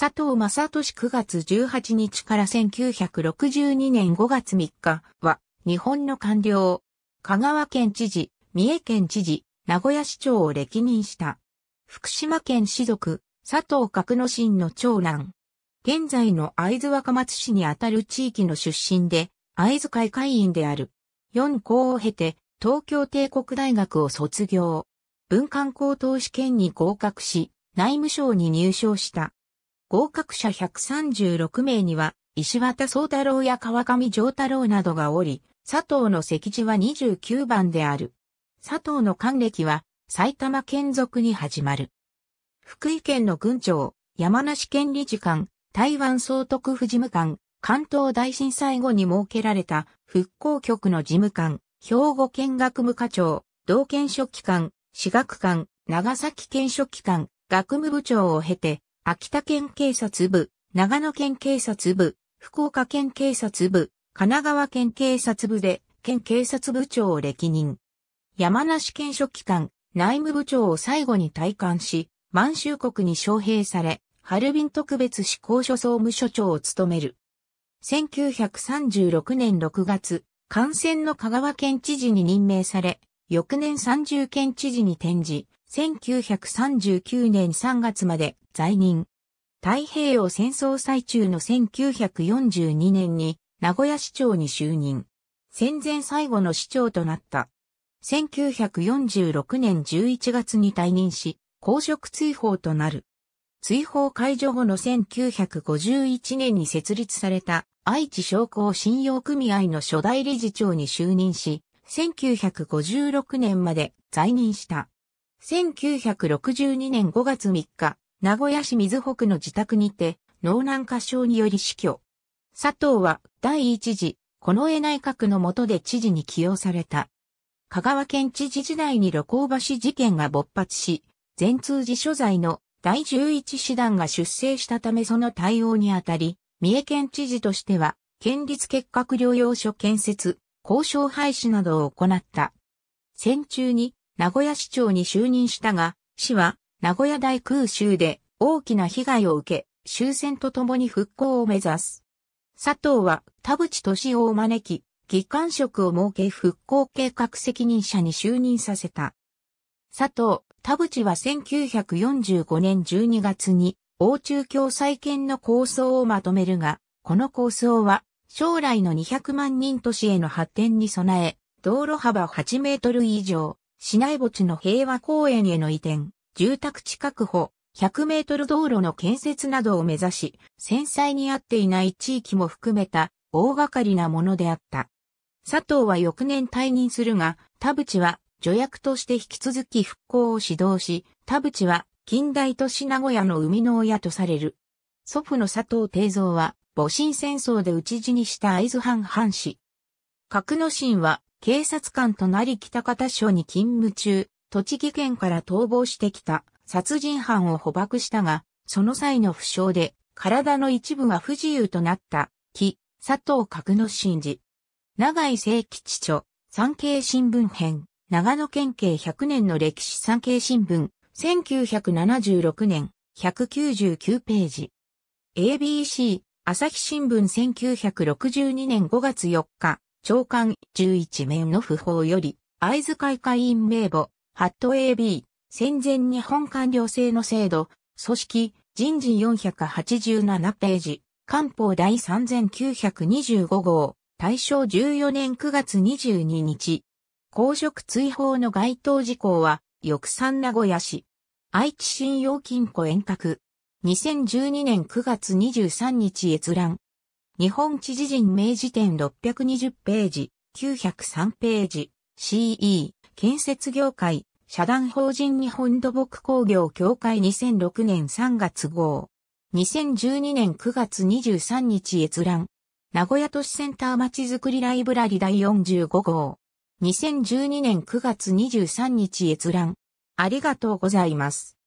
佐藤正俊9月18日から1962年5月3日は日本の官僚、香川県知事、三重県知事、名古屋市長を歴任した。福島県士族、佐藤角之進の長男。現在の会津若松市にあたる地域の出身で、会津会会員である。4校を経て、東京帝国大学を卒業。文官高等試験に合格し、内務省に入省した。合格者136名には、石渡宗太郎や川上丈太郎などがおり、佐藤の席次は29番である。佐藤の官歴は埼玉県属に始まる。福井県の郡庁、山梨県理事官、台湾総督府事務官、関東大震災後に設けられた復興局の事務官、兵庫県学務課長、道県書記官、私学官、長崎県書記官、学務部長を経て、秋田県警察部、長野県警察部、福岡県警察部、神奈川県警察部で、県警察部長を歴任。山梨県書記官、内務部長を最後に退官し、満州国に招聘され、ハルビン特別指向所総務所長を務める。1936年6月、感染の香川県知事に任命され、翌年30県知事に転じ、1939年3月まで在任。太平洋戦争最中の1942年に名古屋市長に就任。戦前最後の市長となった。1946年11月に退任し、公職追放となる。追放解除後の1951年に設立された愛知商工信用組合の初代理事長に就任し、1956年まで在任した。1962年5月3日、名古屋市水北の自宅にて、脳難過症により死去。佐藤は第一次、近衛内閣の下で知事に起用された。香川県知事時代に露光橋事件が勃発し、全通寺所在の第十一師団が出征したためその対応にあたり、三重県知事としては、県立結核療養所建設、交渉廃止などを行った。戦中に名古屋市長に就任したが、市は名古屋大空襲で大きな被害を受け、終戦とともに復興を目指す。佐藤は田淵敏夫を招き、議官職を設け復興計画責任者に就任させた。佐藤、田淵は1945年12月に、欧中共再建の構想をまとめるが、この構想は、将来の200万人都市への発展に備え、道路幅8メートル以上、市内墓地の平和公園への移転、住宅地確保、100メートル道路の建設などを目指し、繊細に合っていない地域も含めた大掛かりなものであった。佐藤は翌年退任するが、田淵は助役として引き続き復興を指導し、田淵は近代都市名古屋の生みの親とされる。祖父の佐藤定蔵は、戊辰戦争で討ち死にした会津藩藩士。格之進は、警察官となり北方署に勤務中、栃木県から逃亡してきた殺人犯を捕獲したが、その際の負傷で体の一部が不自由となった、木、佐藤角之進次。長井聖吉著、産経新聞編、長野県警100年の歴史産経新聞、1976年、199ページ。ABC、朝日新聞1962年5月4日、長官11面の訃報より、会津会会員名簿、ハット AB、戦前日本官僚制の制度、組織、人事487ページ、官報第3925号、大正14年9月22日。公職追放の該当事項は、翼賛名古屋市。愛知信用金庫遠隔。2012年9月23日閲覧。日本知事人名辞典620ページ、903ページ、CE、建設業界、社団法人日本土木工業協会2006年3月号。2012年9月23日閲覧。名古屋都市センターまちづくりライブラリ第45号。2012年9月23日閲覧。ありがとうございます。